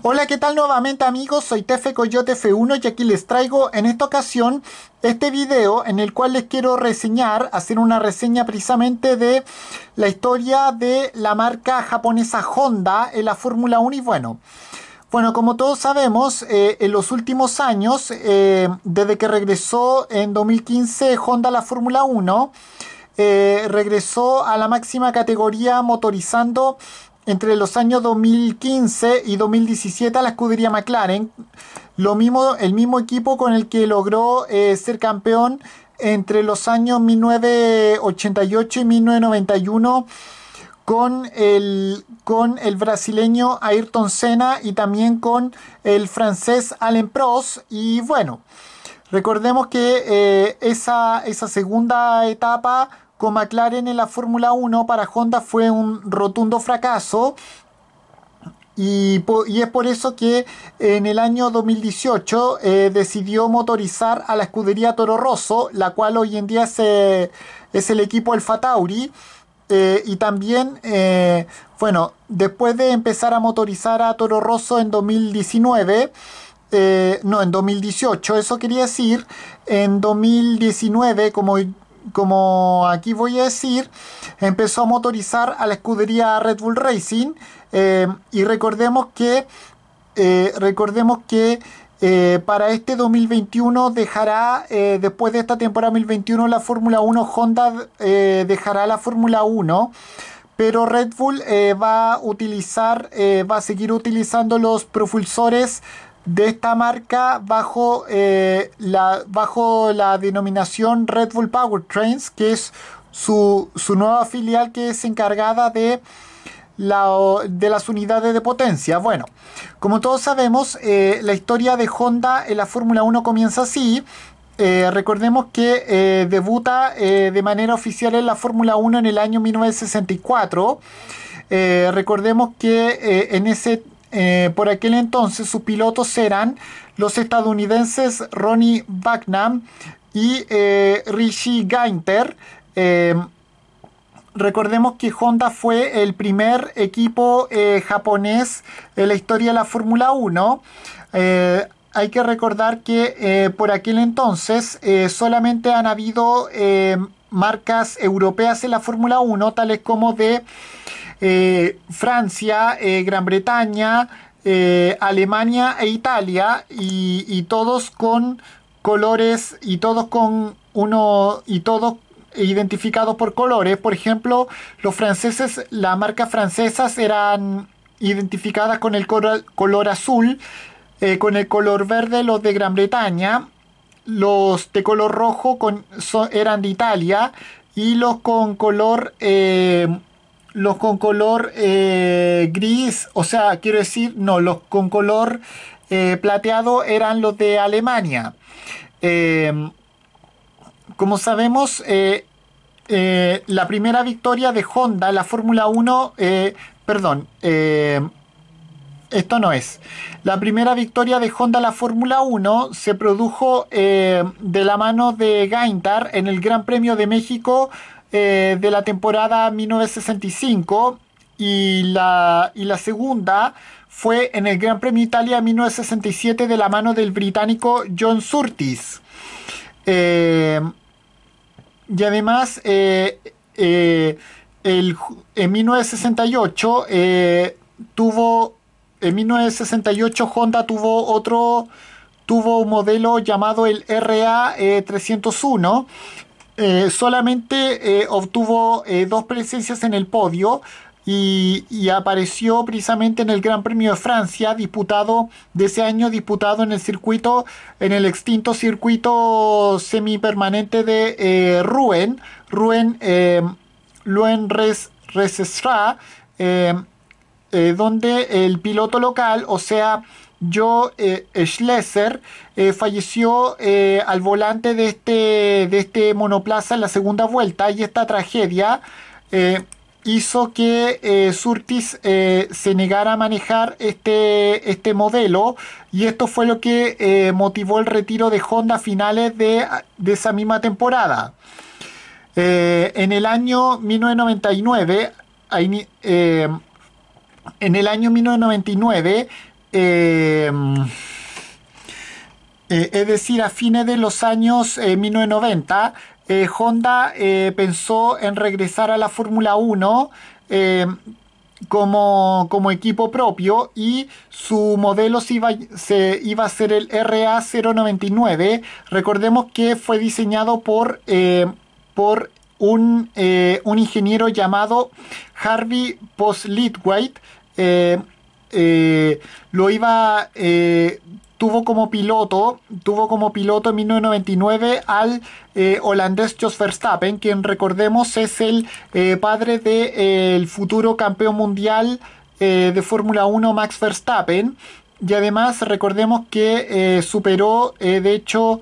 Hola, ¿qué tal nuevamente amigos? Soy Tefe Coyote F1 y aquí les traigo en esta ocasión este video en el cual les quiero reseñar, hacer una reseña precisamente de la historia de la marca japonesa Honda en la Fórmula 1 y bueno. Bueno, como todos sabemos, eh, en los últimos años, eh, desde que regresó en 2015 Honda a la Fórmula 1, eh, regresó a la máxima categoría motorizando entre los años 2015 y 2017 a la escudería McLaren. Lo mismo, el mismo equipo con el que logró eh, ser campeón entre los años 1988 y 1991 con el, con el brasileño Ayrton Senna y también con el francés Alain Prost. Y bueno, recordemos que eh, esa, esa segunda etapa con McLaren en la Fórmula 1 para Honda fue un rotundo fracaso. Y, es por eso que en el año 2018 eh, decidió motorizar a la escudería Toro Rosso, la cual hoy en día es, eh, el equipo Alfa Tauri. Eh, y también, bueno, después de empezar a motorizar a Toro Rosso en 2019, no, en 2018, eso quería decir, en 2019, como como aquí voy a decir, empezó a motorizar a la escudería Red Bull Racing. Eh, y recordemos que, eh, recordemos que eh, para este 2021 dejará, después de esta temporada 2021, la Fórmula 1, Honda dejará la Fórmula 1 pero Red Bull va a utilizar, va a seguir utilizando los propulsores de esta marca bajo, eh, la, bajo la denominación Red Bull Powertrains, que es su, nueva filial que es encargada de, de las unidades de potencia. Bueno, como todos sabemos, eh, la historia de Honda en la Fórmula 1 comienza así. Eh, recordemos que debuta de manera oficial en la Fórmula 1 en el año 1964. recordemos que en ese eh, por aquel entonces sus pilotos eran los estadounidenses Ronnie Bucknam y eh, Richie Gainter. Em, recordemos que Honda fue el primer equipo eh, japonés en la historia de la Fórmula 1 hay que recordar que por aquel entonces solamente han habido marcas europeas en la Fórmula 1, tales como de eh, Francia, eh, Gran Bretaña, eh, Alemania e Italia, y, todos con colores, y todos con uno, y todos identificados por colores. Por ejemplo, los franceses, las marcas francesas eran identificadas con el color, azul, con el color verde los de Gran Bretaña, los de color rojo eran de Italia, y los con color los con color eh, gris, o sea, quiero decir, no, los con color eh, plateado eran los de Alemania. Em, como sabemos, eh, la primera victoria de Honda en la Fórmula 1, perdón, em, esto no es. La primera victoria de Honda en la Fórmula 1 se produjo em, de la mano de Gaintar en el Gran Premio de México eh, de la temporada 1965 y la, la segunda fue en el Gran Premio Italia 1967 de la mano del británico John Surtis. Eh, y además, eh, el, en 1968 tuvo, en 1968 Honda tuvo otro, tuvo un modelo llamado el RA301 eh, solamente eh, obtuvo eh, dos presencias en el podio y, apareció precisamente en el Gran Premio de Francia, disputado de ese año, disputado en el circuito, en el extinto circuito semipermanente de Rouen, Rouen, Rouen em, Res, em, donde el piloto local, o sea, Joe eh, Schleser Schlesser eh, falleció eh, al volante de este, de este monoplaza en la segunda vuelta y esta tragedia hizo que Surtis se negara a manejar este, este modelo y esto fue lo que motivó el retiro de Honda a finales de, de esa misma temporada. en el año 1999, en el año 1999, Em, eh, es decir, a fines de los años 1990, eh, eh, Honda pensó en regresar a la Fórmula 1 em, como, equipo propio y su modelo se iba, a ser el RA099. Recordemos que fue diseñado por, em, por un, ingeniero llamado Harvey Poslitwaite. Eh, lo iba, eh, tuvo como piloto, tuvo como piloto en 1999 al eh, holandés Jos Verstappen, quien recordemos es el padre del futuro campeón mundial de Fórmula 1 Max Verstappen. Y además recordemos que superó, de hecho,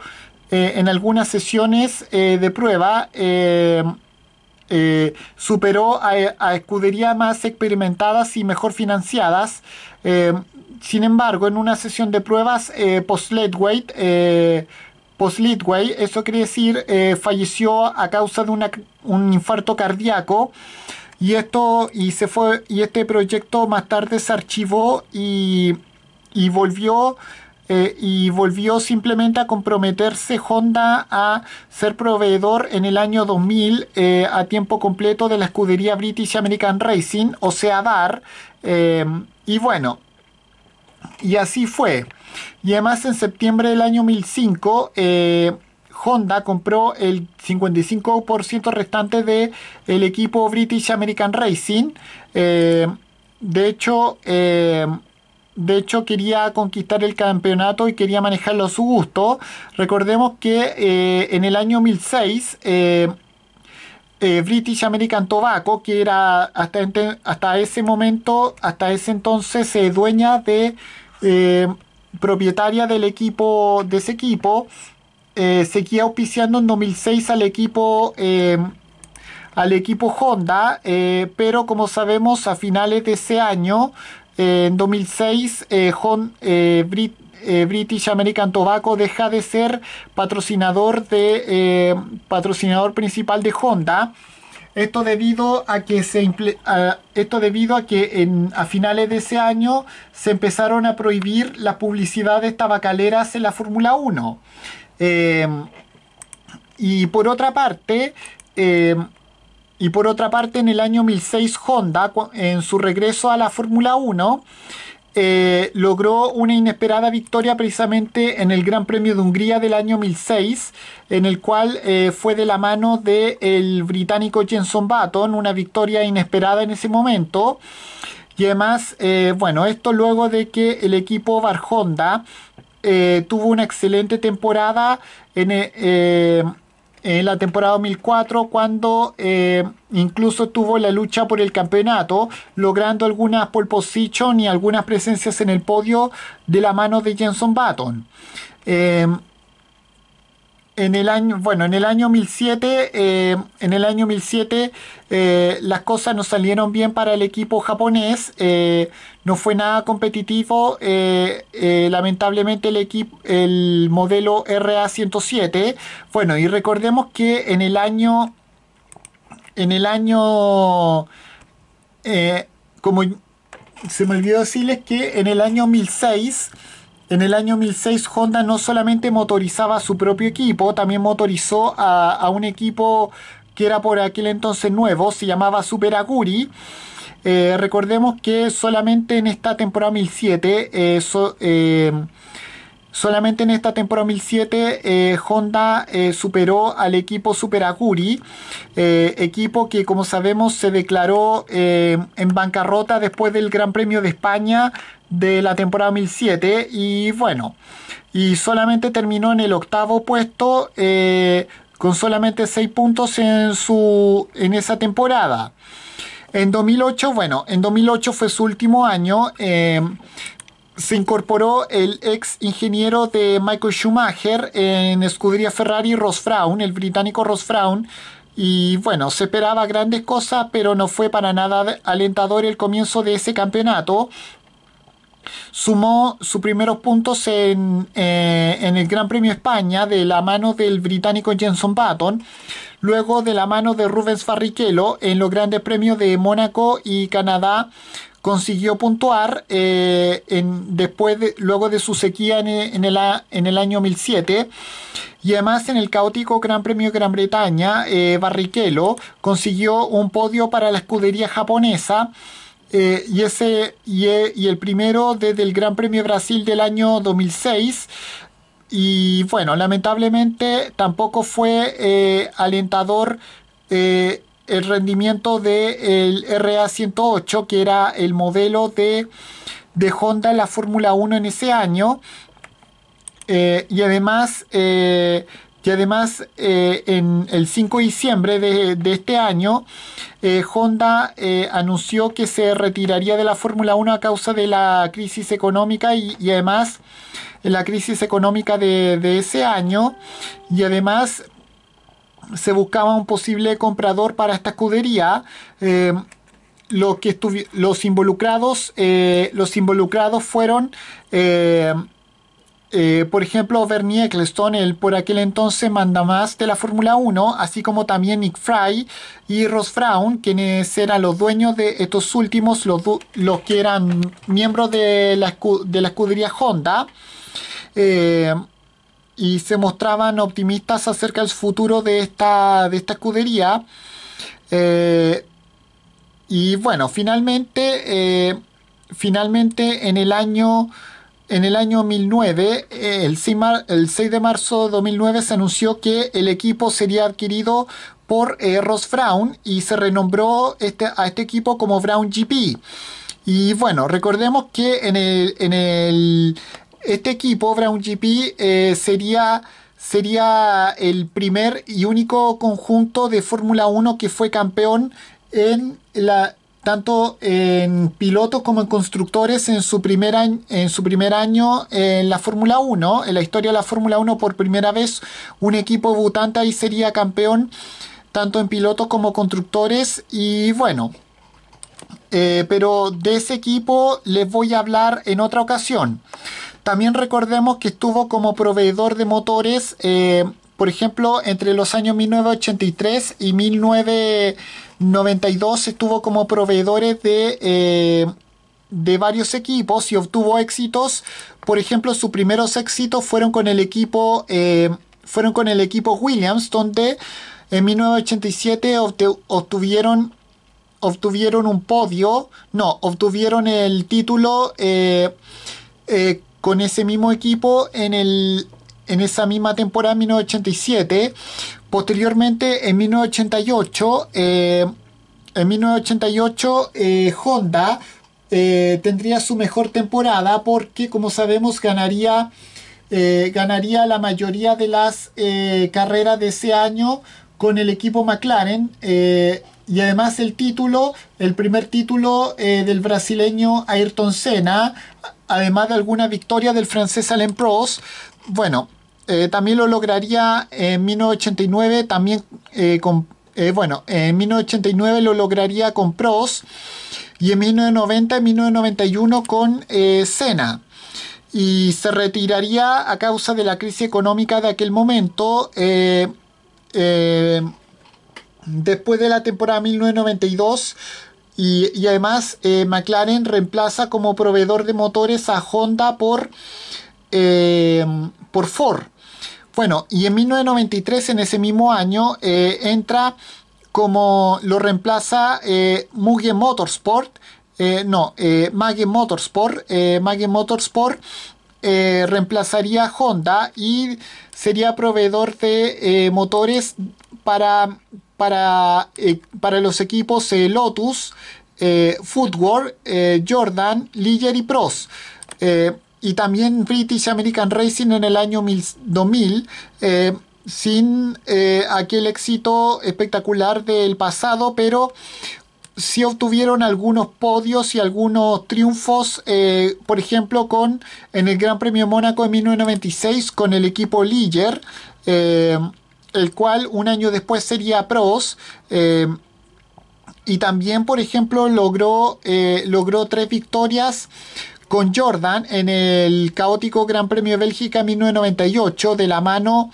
en algunas sesiones de prueba, eh, superó a, escuderías más experimentadas y mejor financiadas. Eh, sin embargo, en una sesión de pruebas post leadway eso quiere decir, eh, falleció a causa de un infarto cardíaco. Y esto, y se fue, y este proyecto más tarde se archivó y, y volvió eh, y volvió simplemente a comprometerse Honda a ser proveedor en el año 2000 eh, a tiempo completo de la escudería British American Racing, o sea, DAR. Eh, y bueno, y así fue. Y además en septiembre del año 2005... Honda compró el 55% restante del el equipo British American Racing. de hecho, de hecho quería conquistar el campeonato y quería manejarlo a su gusto. Recordemos que eh, en el año 2006 eh, eh, British American Tobacco, que era hasta, ese momento, hasta ese entonces dueña de propietaria del equipo de ese equipo, seguía auspiciando en 2006 al equipo al equipo Honda, pero como sabemos a finales de ese año en 2006, eh, eh, eh, British American Tobacco deja de ser patrocinador, de, patrocinador principal de Honda. Esto debido a que, a, esto debido a, que a finales de ese año se empezaron a prohibir las publicidades tabacaleras en la Fórmula 1. y por otra parte, y por otra parte, en el año 1006, Honda, en su regreso a la Fórmula 1, eh, logró una inesperada victoria precisamente en el Gran Premio de Hungría del año 1006, en el cual eh, fue de la mano del británico Jenson Button, una victoria inesperada en ese momento. Y además, eh, bueno, esto luego de que el equipo Bar Honda tuvo una excelente temporada en, en la temporada 2004 cuando eh, incluso tuvo la lucha por el campeonato, logrando algunas pole position y algunas presencias en el podio de la mano de Jenson Button. Eh, en el año, bueno, en el año 2007, eh, en el año eh, las cosas no salieron bien para el equipo japonés, eh, no fue nada competitivo, lamentablemente el equipo, el modelo RA107, bueno, y recordemos que en el año, en el año, como se me olvidó decirles que en el año 2006, en el año 2006 Honda no solamente motorizaba a su propio equipo, también motorizó a, un equipo que era por aquel entonces nuevo, se llamaba Super Aguri. Eh, recordemos que solamente en esta temporada 2007 eso eh, eh, Solamente en esta temporada 2007 eh, Honda eh, superó al equipo Super Aguri. Eh, equipo que como sabemos se declaró en bancarrota después del Gran Premio de España de la temporada 2007 y bueno, y solamente terminó en el octavo puesto con solamente 6 puntos en, su, en esa temporada. En 2008, bueno, en 2008 fue su último año se incorporó el ex ingeniero de Michael Schumacher en escudería Ferrari, Ross el británico Ross Y bueno, se esperaba grandes cosas, pero no fue para nada alentador el comienzo de ese campeonato. Sumó sus primeros puntos eh, en, el Gran Premio España de la mano del británico Jenson Button, luego de la mano de Rubens Barrichello en los Grandes Premios de Mónaco y Canadá consiguió puntuar eh, después luego de su sequía en, el, año 2007 y además en el caótico Gran Premio Gran Bretaña, eh, Barrichello consiguió un podio para la escudería japonesa eh, y, ese, y, el primero desde el Gran Premio Brasil del año 2006. Y bueno, lamentablemente tampoco fue alentador el rendimiento del RA108, que era el modelo de, Honda en la Fórmula 1 en ese año. Eh, y además, eh, además eh, en el 5 de diciembre de, este año, Honda anunció que se retiraría de la Fórmula 1 a causa de la crisis económica y, además la crisis económica de, de ese año. Y además se buscaba un posible comprador para esta escudería. Eh, lo que los, involucrados, eh, los involucrados fueron, eh, por ejemplo, Bernie Eccleston, el por aquel entonces más de la Fórmula 1, así como también Nick Fry y Ross Fraun quienes eran los dueños de estos últimos, los, que eran miembros de la, de la escudería Honda y se mostraban optimistas acerca del futuro de esta, de esta escudería. Eh, y bueno, finalmente, eh, finalmente en el año... En el año 2009, eh, el 6 de marzo de 2009, se anunció que el equipo sería adquirido por Ross Brown y se renombró este, a este equipo como Brown GP. Y bueno, recordemos que en en el, este equipo, Brown GP, eh, sería, sería el primer y único conjunto de Fórmula 1 que fue campeón en la, tanto en pilotos como en constructores en su primer, año, en su primer año en la Fórmula 1, en la historia de la Fórmula 1 por primera vez un equipo debutante ahí sería campeón tanto en pilotos como constructores y bueno, eh, pero de ese equipo les voy a hablar en otra ocasión. También recordemos que estuvo como proveedor de motores, eh, por ejemplo, entre los años 1983 y 1992 estuvo como proveedores de... Eh, de varios equipos y obtuvo éxitos. Por ejemplo, sus primeros éxitos fueron con el equipo, eh, fueron con el equipo Williams, donde en 1987 obtuvieron, obtuvieron un podio, no, obtuvieron el título con ese mismo equipo en, el, en esa misma temporada 1987. Posteriormente, en 1988, eh, en 1988 eh, Honda eh, tendría su mejor temporada porque, como sabemos, ganaría, ganaría la mayoría de las carreras de ese año con el equipo McLaren y además el título, el primer título del brasileño Ayrton Senna, además de alguna victoria del francés Alain Prost, bueno, eh, también lo lograría en 1989, también eh, con, eh, bueno, en 1989 lo lograría con Prost y en 1990 y 1991 con Senna. Y se retiraría a causa de la crisis económica de aquel momento. después de la temporada 1992, y, además eh, McLaren reemplaza como proveedor de motores a Honda por, em, por Ford. Bueno, y en 1993, en ese mismo año, eh, entra como lo reemplaza eh, Mugen Motorsport. no, Mugen Motorsport. Mugen Motorsport eh, reemplazaría Honda y sería proveedor de motores para para, eh, para los equipos eh, Lotus, eh, Footwork, Jordan, Ligier y Pros. y también British American Racing en el año 2000 sin aquel éxito espectacular del pasado, pero sí obtuvieron algunos podios y algunos triunfos, por ejemplo, con en el Gran Premio Mónaco de 1996 con el equipo Ligier el cual un año después sería PROS. Eh, y también, por ejemplo, logró, eh, logró tres victorias con Jordan en el caótico Gran Premio de Bélgica 1998 de la mano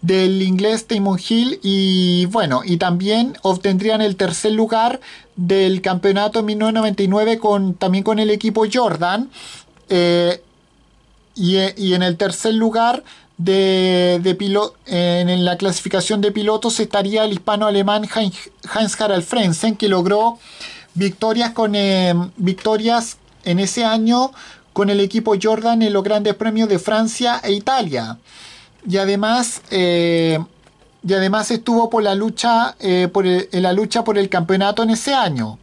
del inglés Timon Hill y bueno, y también obtendrían el tercer lugar del campeonato 1999 con, también con el equipo Jordan eh, y en el tercer lugar de, de en, la clasificación de pilotos estaría el hispano-alemán Heinz-Harald Frenzen, que logró victorias, con, em, victorias en ese año con el equipo Jordan en los grandes premios de Francia e Italia. Y además, eh, y además estuvo por la lucha, eh, por en la lucha por el campeonato en ese año.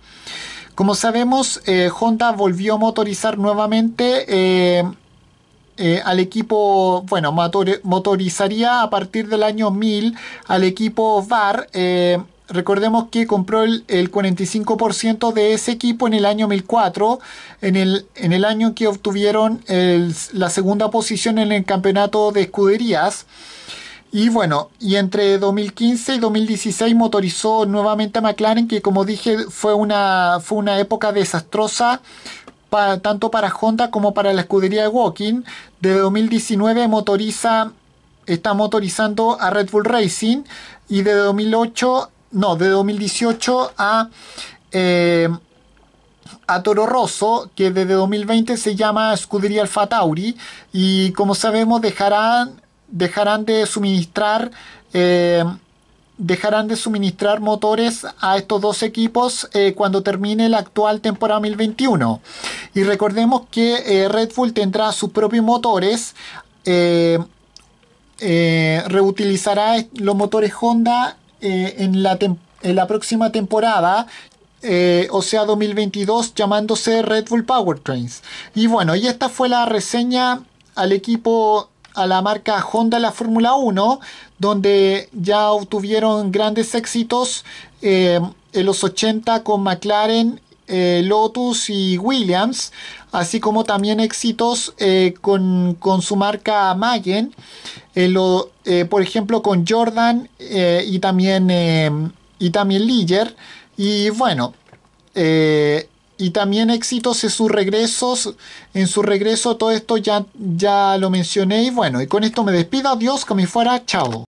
Como sabemos, eh, Honda volvió a motorizar nuevamente eh, al equipo, bueno, motorizaría a partir del año 1000 al equipo VAR. Eh, recordemos que compró el, el 45% de ese equipo en el año 2004, en el, en el año en que obtuvieron la segunda posición en el campeonato de escuderías. Y bueno, y entre 2015 y 2016 motorizó nuevamente a McLaren, que como dije fue una, fue una época desastrosa tanto para Honda como para la escudería de Walking. de 2019 motoriza, está motorizando a Red Bull Racing y de 2008, no, de 2018 a... Eh, a Toro Rosso, que desde 2020 se llama escudería Alfa Tauri, y como sabemos dejarán, dejarán de suministrar eh, dejarán de suministrar motores a estos dos equipos eh, cuando termine la actual temporada 2021. Y recordemos que eh, Red Bull tendrá sus propios motores. Eh, reutilizará los motores Honda en la, próxima temporada o sea 2022 llamándose Red Bull Powertrains. Y bueno, y esta fue la reseña al equipo a la marca Honda la Fórmula 1, donde ya obtuvieron grandes éxitos eh, en los 80 con McLaren, eh, Lotus y Williams, así como también éxitos eh, con, con, su marca Mayen, lo, por ejemplo con Jordan y también, y también Liger. Y bueno, y también éxitos en sus regresos, en su regreso todo esto ya, ya lo mencioné y bueno, y con esto me despido, adiós, que me fuera, chao.